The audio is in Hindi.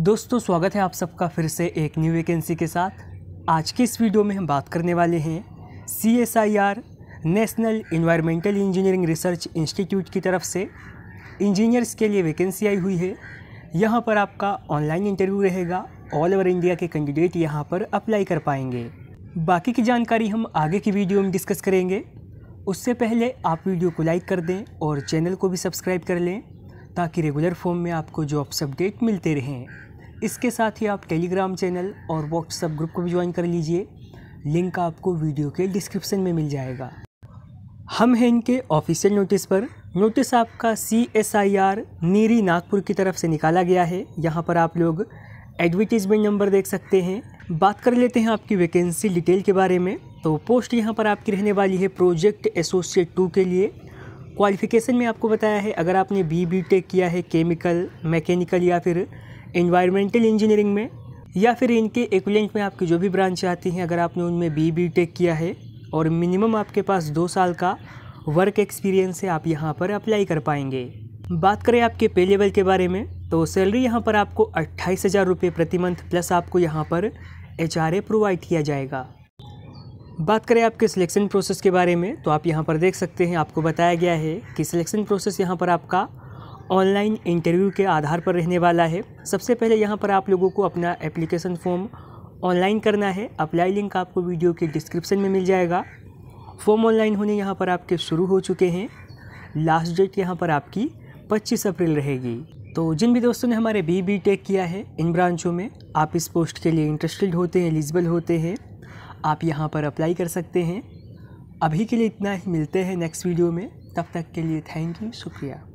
दोस्तों स्वागत है आप सबका फिर से एक न्यू वैकेंसी के साथ आज के इस वीडियो में हम बात करने वाले हैं C S I R national environmental engineering research institute की तरफ से इंजीनियर्स के लिए वैकेंसी आई हुई है यहाँ पर आपका ऑनलाइन इंटरव्यू रहेगा ऑल ओवर इंडिया के कैंडिडेट यहाँ पर अप्लाई कर पाएंगे बाकी की जानकारी हम आगे की वीडियो में डिस्कस करेंगे उससे पहले आप वीडियो को लाइक कर दें और चैनल को भी सब्सक्राइब कर लें ताकि रेगुलर फॉर्म में आपको जॉब्स अपडेट मिलते रहें इसके साथ ही आप टेलीग्राम चैनल और व्हाट्सएप ग्रुप को भी ज्वाइन कर लीजिए लिंक आपको वीडियो के डिस्क्रिप्शन में मिल जाएगा हम हैं इनके ऑफिशियल नोटिस पर नोटिस आपका C S I R NEERI Nagpur की तरफ से निकाला गया है यहाँ पर आप लोग एडवर्टीजमेंट नंबर देख सकते हैं बात कर लेते हैं आपकी वैकेंसी डिटेल के बारे में तो पोस्ट यहाँ पर आपकी रहने वाली है प्रोजेक्ट एसोसिएट टू के लिए क्वालिफ़िकेशन में आपको बताया है अगर आपने बी बी टेक किया है केमिकल मैकेनिकल या फिर इन्वायरमेंटल इंजीनियरिंग में या फिर इनके एक्विलेंट में आपकी जो भी ब्रांच आती हैं अगर आपने उनमें बी बी टेक किया है और मिनिमम आपके पास दो साल का वर्क एक्सपीरियंस है आप यहाँ पर अप्लाई कर पाएंगे बात करें आपके पे लेवल के बारे में तो सैलरी यहाँ पर आपको अट्ठाईस हज़ार रुपये प्रति मंथ प्लस आपको यहाँ पर एच प्रोवाइड किया जाएगा बात करें आपके सिलेक्शन प्रोसेस के बारे में तो आप यहाँ पर देख सकते हैं आपको बताया गया है कि सिलेक्शन प्रोसेस यहाँ पर आपका ऑनलाइन इंटरव्यू के आधार पर रहने वाला है सबसे पहले यहाँ पर आप लोगों को अपना एप्लीकेशन फॉर्म ऑनलाइन करना है अप्लाई लिंक आपको वीडियो के डिस्क्रिप्शन में मिल जाएगा फॉर्म ऑनलाइन होने यहाँ पर आपके शुरू हो चुके हैं लास्ट डेट यहाँ पर आपकी पच्चीस अप्रैल रहेगी तो जिन भी दोस्तों ने हमारे बी बी टेक किया है इन ब्रांचों में आप इस पोस्ट के लिए इंटरेस्टेड होते हैं एलिजिबल होते हैं आप यहाँ पर अप्लाई कर सकते हैं अभी के लिए इतना ही मिलते हैं नेक्स्ट वीडियो में तब तक के लिए थैंक यू शुक्रिया